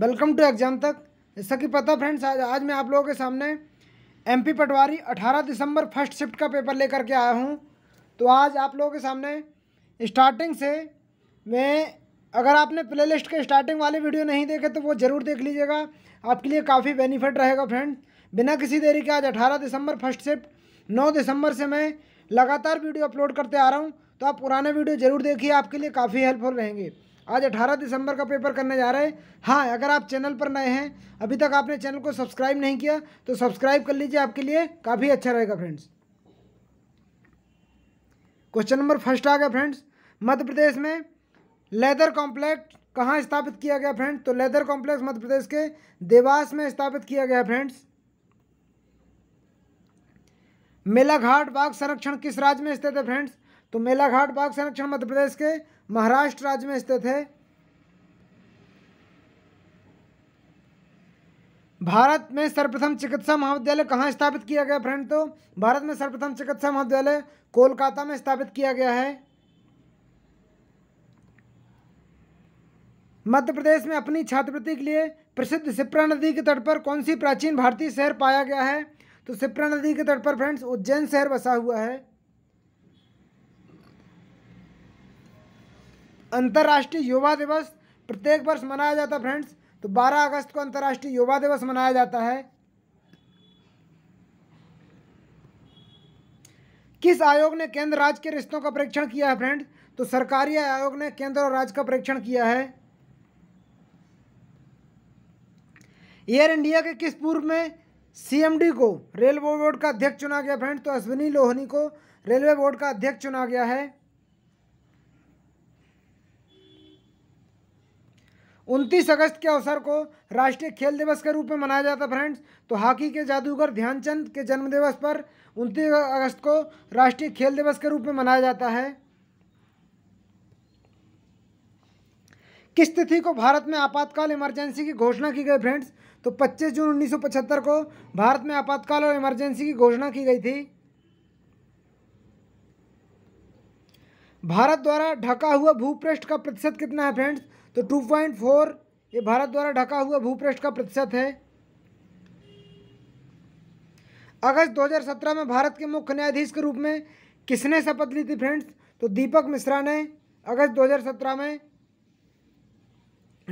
welcome to exam तक जैसा कि पता फ्रेंड्स आज आज मैं आप लोगों के सामने एमपी पटवारी 18 दिसंबर फर्स्ट शिफ्ट का पेपर लेकर के आया हूं तो आज आप लोगों के सामने स्टार्टिंग से मैं अगर आपने प्ले लिस्ट के स्टार्टिंग वाले वीडियो नहीं देखे तो वो ज़रूर देख लीजिएगा आपके लिए काफ़ी बेनिफिट रहेगा फ्रेंड बिना किसी देरी के आज अठारह दिसंबर फर्स्ट शिफ्ट नौ दिसंबर से मैं लगातार वीडियो अपलोड करते आ रहा हूँ तो आप पुराने वीडियो ज़रूर देखिए आपके लिए काफ़ी हेल्पफुल रहेंगे आज 18 दिसंबर का पेपर करने जा रहे हैं हाँ अगर आप चैनल पर नए हैं अभी तक आपने चैनल को सब्सक्राइब नहीं किया तो सब्सक्राइब कर लीजिए आपके लिए काफ़ी अच्छा रहेगा फ्रेंड्स क्वेश्चन नंबर फर्स्ट आ गया फ्रेंड्स मध्य प्रदेश में लेदर कॉम्प्लेक्स कहाँ स्थापित किया गया फ्रेंड्स तो लेदर कॉम्प्लेक्स मध्य प्रदेश के देवास में स्थापित किया गया फ्रेंड्स मेला घाट बाघ संरक्षण किस राज्य में स्थित है फ्रेंड्स तो मेला घाट बाघ संरक्षण मध्य प्रदेश के महाराष्ट्र राज्य में स्थित है भारत में सर्वप्रथम चिकित्सा महाविद्यालय कहाँ स्थापित किया गया फ्रेंड तो भारत में सर्वप्रथम चिकित्सा महाविद्यालय कोलकाता में स्थापित किया गया है मध्य प्रदेश में अपनी छात्रवृत्ति के लिए प्रसिद्ध सिप्रा नदी के तट पर कौन सी प्राचीन भारतीय शहर पाया गया है तो सिप्रा नदी के तट पर फ्रेंड्स उज्जैन शहर बसा हुआ है अंतर्राष्ट्रीय युवा दिवस प्रत्येक वर्ष मनाया जाता है फ्रेंड्स तो 12 अगस्त को अंतर्राष्ट्रीय युवा दिवस मनाया जाता है किस आयोग ने केंद्र राज्य के रिश्तों का परीक्षण किया है फ्रेंड तो सरकारी आयोग ने केंद्र और राज्य का परीक्षण किया है एयर इंडिया के किस पूर्व में सीएमडी को रेलवे बोर्ड का अध्यक्ष चुना गया फ्रेंड तो अश्विनी लोहनी को रेलवे बोर्ड का अध्यक्ष चुना गया है उनतीस अगस्त के अवसर को राष्ट्रीय खेल दिवस के रूप में मनाया जाता है फ्रेंड्स तो हॉकी के जादूगर ध्यानचंद के जन्म दिवस पर उनतीस अगस्त को राष्ट्रीय खेल दिवस के रूप में मनाया जाता है किस तिथि को भारत में आपातकाल इमरजेंसी की घोषणा की गई फ्रेंड्स तो 25 जून 1975 को भारत में आपातकाल और इमरजेंसी की घोषणा की गई थी भारत द्वारा ढका हुआ भूपृष्ठ का प्रतिशत कितना है फ्रेंड्स तो टू पॉइंट फोर ये भारत द्वारा ढका हुआ भूपृष्ठ का प्रतिशत है अगस्त 2017 में भारत के मुख्य न्यायाधीश के रूप में किसने शपथ ली थी फ्रेंड्स तो दीपक मिश्रा ने अगस्त 2017 में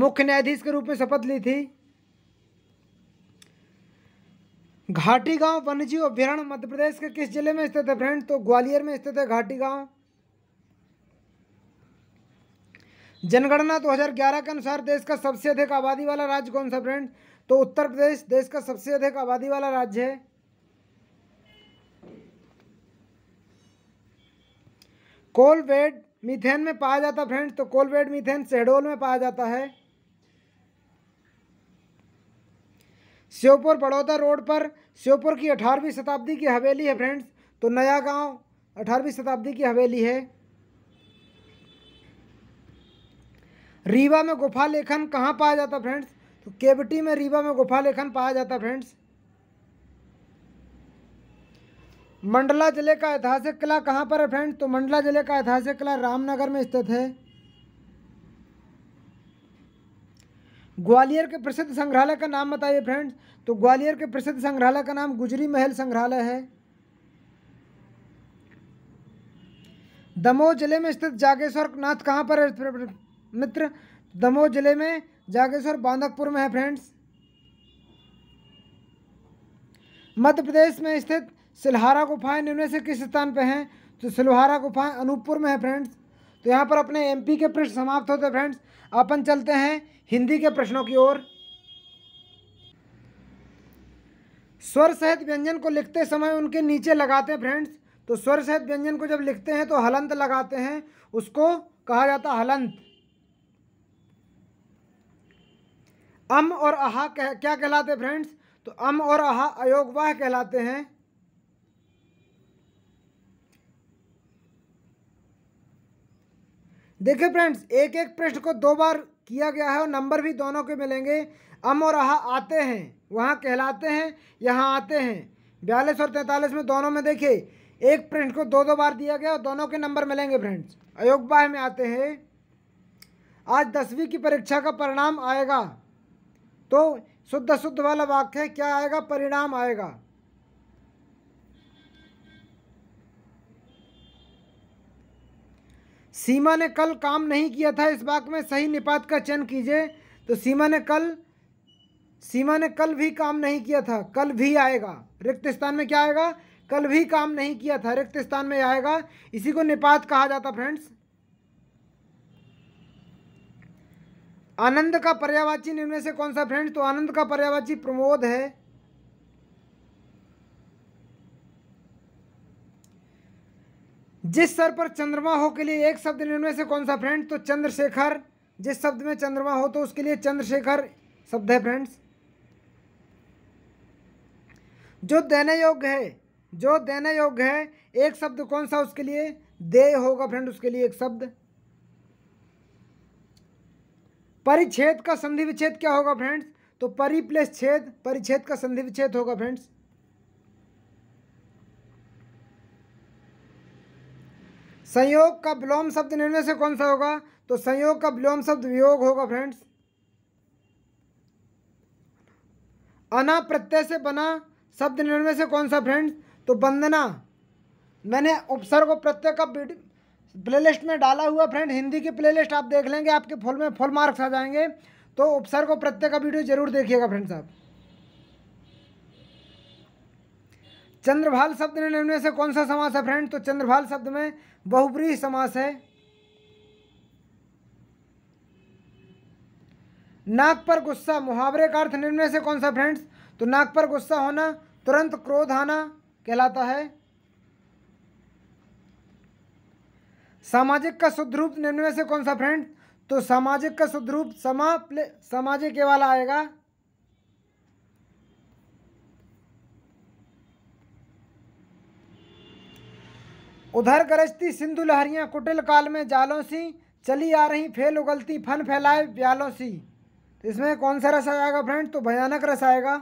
मुख्य न्यायाधीश के रूप में शपथ ली थी घाटी गांव वन्यजीव अभ्यारण्य मध्य प्रदेश के किस जिले में स्थित है फ्रेंड तो ग्वालियर में स्थित है घाटी गांव जनगणना 2011 के अनुसार देश का सबसे अधिक आबादी वाला राज्य कौन सा फ्रेंड तो उत्तर प्रदेश देश का सबसे अधिक आबादी वाला राज्य है कोलवेड मीथेन में पाया जाता फ्रेंड्स तो कोलवेड मीथेन शहडोल में पाया जाता है श्योपुर बड़ौदा रोड पर श्योपुर की अठारहवीं शताब्दी की हवेली है फ्रेंड्स तो नया गांव अठारहवीं शताब्दी की हवेली है रीवा में गुफा लेखन कहाँ पाया जाता फ्रेंड्स तो केवटी में रीवा में गुफा लेखन पाया जाता फ्रेंड्स मंडला जिले का ऐतिहासिक किला कहाँ पर है फ्रेंड्स तो मंडला जिले का ऐतिहासिक किला रामनगर में स्थित है ग्वालियर के प्रसिद्ध संग्रहालय का नाम बताइए फ्रेंड्स तो ग्वालियर के प्रसिद्ध संग्रहालय का नाम गुजरी महल संग्रहालय है दमोह जिले में स्थित जागेश्वर नाथ कहाँ पर है मित्र दमोह जिले में जागेश्वर बांधकपुर में है फ्रेंड्स मध्य प्रदेश में स्थित सिलहारा गुफाएं निम्न से किस स्थान पर हैं तो सिलहारा गुफाएं अनूपपुर में है फ्रेंड्स तो यहाँ पर अपने एमपी के प्रश्न समाप्त होते फ्रेंड्स अपन चलते हैं हिंदी के प्रश्नों की ओर स्वर सहित व्यंजन को लिखते समय उनके नीचे लगाते हैं फ्रेंड्स तो स्वर सहित व्यंजन को जब लिखते हैं तो हलंत लगाते हैं उसको कहा जाता हलंत अम और अहा कह, क्या कहलाते फ्रेंड्स तो अम और अहा अयोगवाह कहलाते हैं देखिए फ्रेंड्स एक एक प्रश्न को दो बार किया गया है और नंबर भी दोनों के मिलेंगे अम और अहा आते हैं वहाँ कहलाते हैं यहाँ आते हैं बयालीस और तैंतालीस में दोनों में देखिए एक प्रश्न को दो दो बार दिया गया और दोनों के नंबर मिलेंगे फ्रेंड्स अयोगवाह में आते हैं आज दसवीं की परीक्षा का परिणाम आएगा तो शुद्ध शुद्ध वाला वाक्य क्या आएगा परिणाम आएगा सीमा ने कल काम नहीं किया था इस वाक्य में सही निपात का चयन कीजिए तो सीमा ने कल सीमा ने कल भी काम नहीं किया था कल भी आएगा रिक्त स्थान में क्या आएगा कल भी काम नहीं किया था रिक्त स्थान में आएगा इसी को निपात कहा जाता फ्रेंड्स आनंद का पर्यावाची निम्न से कौन सा फ्रेंड तो आनंद का पर्यावाची प्रमोद है जिस सर पर चंद्रमा हो के लिए एक शब्द निम्न से कौन सा फ्रेंड तो चंद्रशेखर जिस शब्द में चंद्रमा हो तो उसके लिए चंद्रशेखर शब्द है फ्रेंड्स जो देने योग्य है जो देने योग्य है एक शब्द कौन सा उसके लिए देय होगा फ्रेंड उसके लिए एक शब्द परिच्छेद का संधि विच्छेद क्या होगा फ्रेंड्स तो परि प्लस छेद परिच्छेद का संधि विच्छेद होगा फ्रेंड्स संयोग का विलोम शब्द निर्णय से कौन सा होगा तो संयोग का विलोम शब्द वियोग होगा फ्रेंड्स अना प्रत्यय से बना शब्द निर्णय से कौन सा फ्रेंड्स तो बंदना मैंने उपसर्ग प्रत्यय का प्लेलिस्ट में डाला हुआ फ्रेंड हिंदी की प्लेलिस्ट आप देख लेंगे आपके फुल में फुल मार्क्स आ जाएंगे तो उपसर को प्रत्येक का वीडियो जरूर देखिएगा फ्रेंड साहब चंद्रभाल शब्द निर्णय से कौन सा समास है फ्रेंड तो चंद्रभाल शब्द में बहुप्री समास है नाक पर गुस्सा मुहावरे का अर्थ निर्णय से कौन सा फ्रेंड्स तो नाक पर गुस्सा होना तुरंत क्रोध आना कहलाता है सामाजिक का शुद्ध रूप निम्न में से कौन सा फ्रेंड तो सामाजिक का शुद्ध रूप समा प्ले सामाजिक के वाला आएगा उधर गरजती सिंधु लहरियां कुटिल काल में जालों सी चली आ रही फेल उगलती फन फैलाए ब्यालों सी इसमें कौन सा रस आएगा फ्रेंड तो भयानक रस आएगा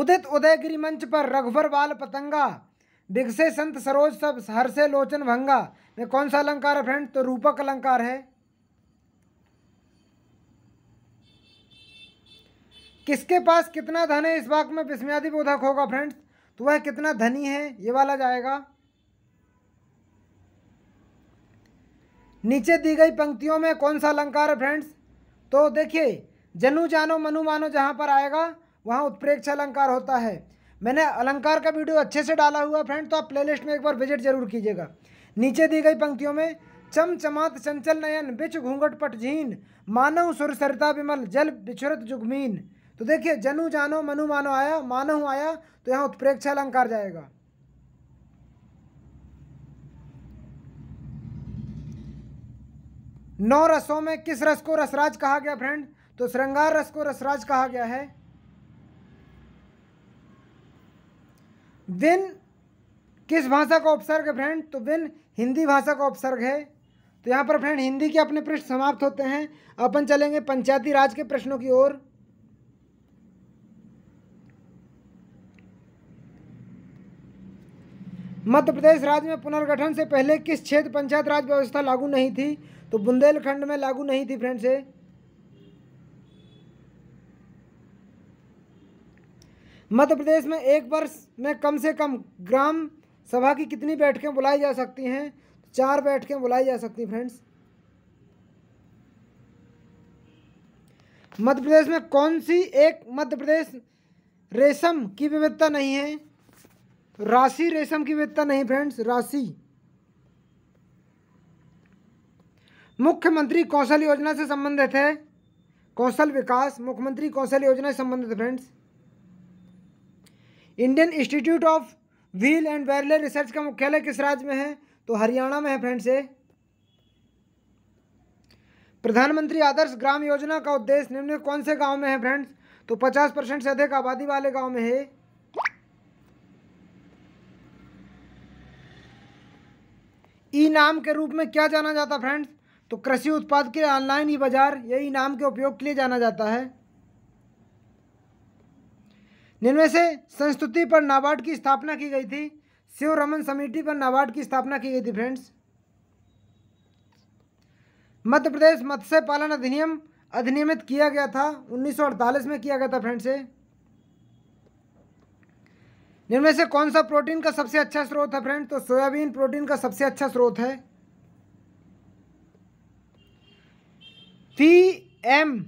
उदित उदयगिरी मंच पर रघुवर बाल पतंगा बिगसे संत सरोज सब हर्षे लोचन भंगा में कौन सा अलंकार है फ्रेंड तो रूपक अलंकार है किसके पास कितना धन है इस वाक में विस्म्यादि बोधक होगा फ्रेंड्स तो वह कितना धनी है ये वाला जाएगा नीचे दी गई पंक्तियों में कौन सा अलंकार है फ्रेंड्स तो देखिए जनु जानो मनु मानो जहां पर आएगा वहाँ उत्प्रेक्ष अलंकार होता है मैंने अलंकार का वीडियो अच्छे से डाला हुआ फ्रेंड तो आप प्लेलिस्ट में एक बार विजिट जरूर कीजिएगा नीचे दी गई पंक्तियों में चम चमात चंचल नयन बिच घूंघट पट झीन मानव सुर सरिता विमल जल बिछुरत जुगमीन तो देखिए जनु जानो मनु मानो आया मानव आया तो यहाँ उत्प्रेक्षा अलंकार जाएगा नौ रसों में किस रस को रसराज कहा गया फ्रेंड तो श्रृंगार रस को रसराज कहा गया है विन किस भाषा का उपसर्ग है फ्रेंड तो विन हिंदी भाषा का उपसर्ग है तो यहाँ पर फ्रेंड हिंदी के अपने प्रश्न समाप्त होते हैं अपन चलेंगे पंचायती राज के प्रश्नों की ओर मध्य प्रदेश राज्य में पुनर्गठन से पहले किस क्षेत्र पंचायत राज व्यवस्था लागू नहीं थी तो बुंदेलखंड में लागू नहीं थी फ्रेंड से मध्य प्रदेश में एक वर्ष में कम से कम ग्राम सभा की कितनी बैठकें बुलाई जा सकती हैं चार बैठकें बुलाई जा सकती हैं फ्रेंड्स मध्य प्रदेश में कौन सी एक मध्य प्रदेश रेशम की विविधता नहीं है राशि रेशम की विविधता नहीं फ्रेंड्स राशि मुख्यमंत्री कौशल योजना से संबंधित है कौशल विकास मुख्यमंत्री कौशल योजना से संबंधित friends Indian Institute of wheel and wireless research का मुख्यालय किस राज्य में है तो हरियाणा में है फ्रेंड्स से प्रधानमंत्री आदर्श ग्राम योजना का उद्देश्य निम्न कौन से गांव में है फ्रेंड्स तो 50 परसेंट से अधिक आबादी वाले गांव में है ई नाम के रूप में क्या जाना जाता फ्रेंड्स तो कृषि उत्पाद के ऑनलाइन ई बाजार यही नाम के उपयोग के लिए जाना जाता है निन्वे से संस्तुति पर नाबार्ड की स्थापना की गई थी शिव रमन समिति पर नाबार्ड की स्थापना की गई थी फ्रेंड्स मध्य प्रदेश मत्स्य पालन अधिनियम अधिनियमित किया गया था 1948 में किया गया था फ्रेंड्स निर्मय से कौन सा प्रोटीन का सबसे अच्छा स्रोत है फ्रेंड तो सोयाबीन प्रोटीन का सबसे अच्छा स्रोत है P M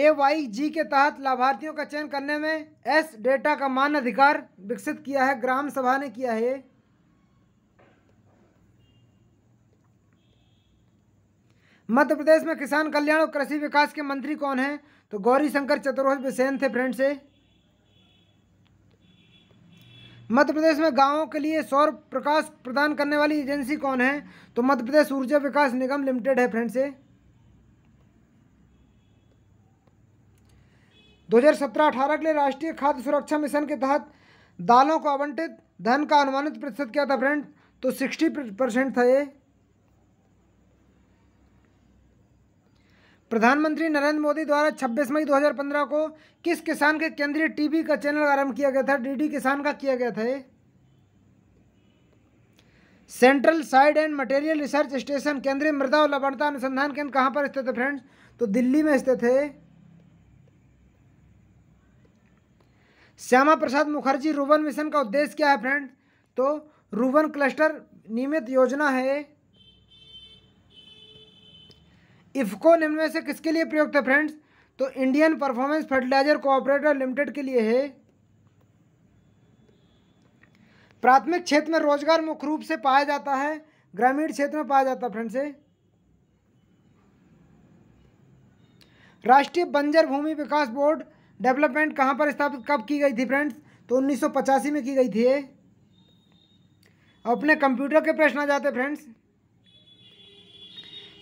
A Y G के तहत लाभार्थियों का चयन करने में एस डेटा का मान अधिकार विकसित किया है ग्राम सभा ने किया है मध्य प्रदेश में किसान कल्याण और कृषि विकास के मंत्री कौन हैं तो गौरी शंकर चतुर्वेद बिसेन थे फ्रेंड से मध्य प्रदेश में गांवों के लिए सौर प्रकाश प्रदान करने वाली एजेंसी कौन है तो मध्य प्रदेश ऊर्जा विकास निगम लिमिटेड है फ्रेंड से 2017-18 के लिए राष्ट्रीय खाद्य सुरक्षा मिशन के तहत दालों को आवंटित धन का अनुमानित प्रतिशत क्या था फ्रेंड तो 60 परसेंट था ये प्रधानमंत्री नरेंद्र मोदी द्वारा 26 मई 2015 को किस किसान के केंद्रीय टीवी का चैनल आरंभ किया गया था डीडी किसान का किया गया था ये central side and material research station केंद्रीय मृदा और लवणता अनुसंधान केंद्र कहाँ पर स्थित है फ्रेंड्स तो दिल्ली में स्थित है श्यामा प्रसाद मुखर्जी रूबन मिशन का उद्देश्य क्या है फ्रेंड तो रूबन क्लस्टर नियमित योजना है इफको निम्न में से किसके लिए प्रयुक्त है फ्रेंड्स तो Indian performance fertiliser cooperator limited के लिए है प्राथमिक क्षेत्र में रोजगार मुख्य रूप से पाया जाता है ग्रामीण क्षेत्र में पाया जाता है फ्रेंड्स राष्ट्रीय बंजर भूमि विकास बोर्ड डेवलपमेंट कहाँ पर स्थापित कब की गई थी फ्रेंड्स तो उन्नीस में की गई थी अपने कंप्यूटर के प्रश्न आ जाते फ्रेंड्स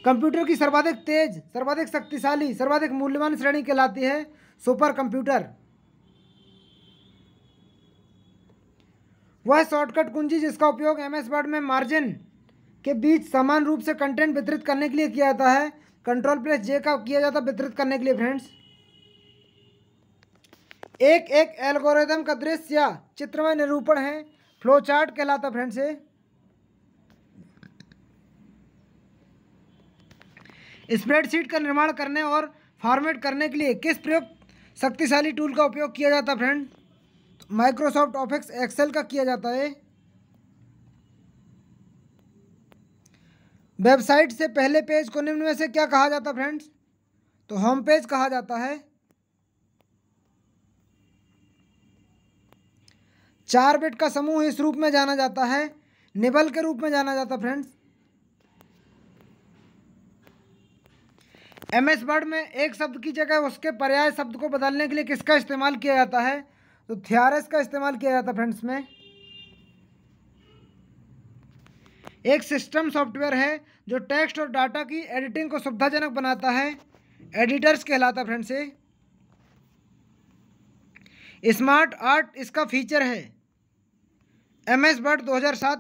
कंप्यूटर की सर्वाधिक तेज सर्वाधिक शक्तिशाली सर्वाधिक मूल्यवान श्रेणी कहलाती है सुपर कंप्यूटर वह शॉर्टकट कुंजी जिसका उपयोग एम एस वर्ड में मार्जिन के बीच समान रूप से कंटेंट वितरित करने के लिए किया जाता है कंट्रोल प्लेस जे का किया जाता है वितरित करने के लिए फ्रेंड्स एक एक एल्गोरिदम का दृश्य चित्रमय निरूपण है फ्लोचार्ट कहलाता फ्रेंड्स से स्प्रेडशीट का निर्माण करने और फॉर्मेट करने के लिए किस प्रयुक्त शक्तिशाली टूल का उपयोग किया जाता है फ्रेंड माइक्रोसॉफ्ट ऑफिस एक्सेल का किया जाता है वेबसाइट से पहले पेज को निम्न में से क्या कहा जाता है फ्रेंड्स तो होम पेज कहा जाता है चार बेट का समूह इस रूप में जाना जाता है निबल के रूप में जाना जाता है फ्रेंड्स एम एस वर्ड में एक शब्द की जगह उसके पर्याय शब्द को बदलने के लिए किसका इस्तेमाल किया जाता है तो थियारस का इस्तेमाल किया जाता है फ्रेंड्स में एक सिस्टम सॉफ्टवेयर है जो टेक्स्ट और डाटा की एडिटिंग को सुविधाजनक बनाता है एडिटर्स कहलाता है फ्रेंड्स स्मार्ट आर्ट इसका फीचर है एम एस बर्ड दो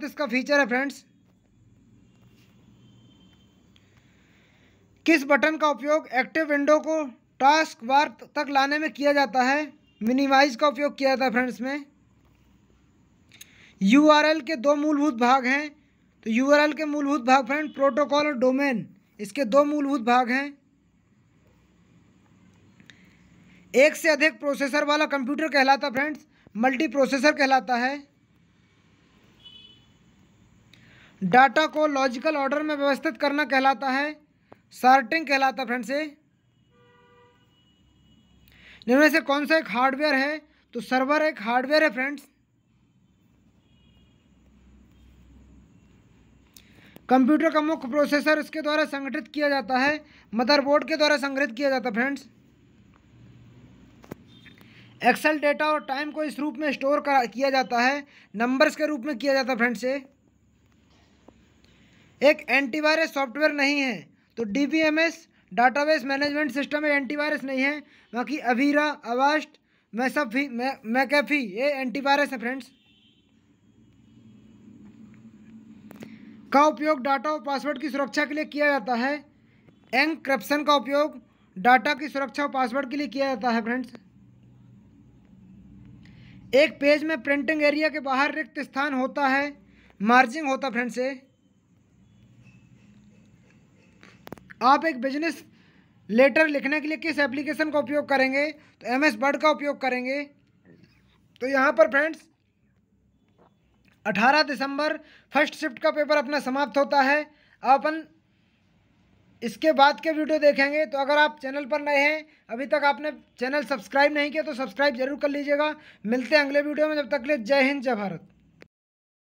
इसका फीचर है फ्रेंड्स किस बटन का उपयोग एक्टिव विंडो को टास्क बार तक लाने में किया जाता है मिनिमाइज का उपयोग किया जाता है फ्रेंड्स में यू के दो मूलभूत भाग हैं तो यू के मूलभूत भाग फ्रेंड प्रोटोकॉल और डोमेन इसके दो मूलभूत भाग हैं एक से अधिक प्रोसेसर वाला कंप्यूटर कहलाता फ्रेंड्स मल्टी प्रोसेसर कहलाता है डाटा को लॉजिकल ऑर्डर में व्यवस्थित करना कहलाता है सार्टिंग कहलाता है फ्रेंड से निर्णय से कौन सा एक हार्डवेयर है तो सर्वर एक हार्डवेयर है फ्रेंड्स कंप्यूटर का मुख्य प्रोसेसर इसके द्वारा संगठित किया जाता है मदरबोर्ड के द्वारा संग्रहित किया जाता है फ्रेंड्स एक्सेल डेटा और टाइम को इस रूप में स्टोर किया जाता है नंबर्स के रूप में किया जाता है फ्रेंड्स से एक एंटीवायरस सॉफ्टवेयर नहीं है तो D B M S database management system में एंटीवायरस नहीं है बाकी अवीरा अवास्ट मैसफी मैकेफी ये एंटीवायरस है फ्रेंड्स का उपयोग डाटा और पासवर्ड की सुरक्षा के लिए किया जाता है एनक्रप्शन का उपयोग डाटा की सुरक्षा और पासवर्ड के लिए किया जाता है फ्रेंड्स एक पेज में प्रिंटिंग एरिया के बाहर रिक्त स्थान होता है मार्जिंग होता फ्रेंड्स ये आप एक बिजनेस लेटर लिखने के लिए किस एप्लीकेशन का उपयोग करेंगे तो एम एस वर्ड का उपयोग करेंगे तो यहाँ पर फ्रेंड्स 18 दिसंबर फर्स्ट शिफ्ट का पेपर अपना समाप्त होता है अपन इसके बाद के वीडियो देखेंगे तो अगर आप चैनल पर नए हैं अभी तक आपने चैनल सब्सक्राइब नहीं किया तो सब्सक्राइब जरूर कर लीजिएगा मिलते हैं अगले वीडियो में जब तक के लिए जय हिंद जय भारत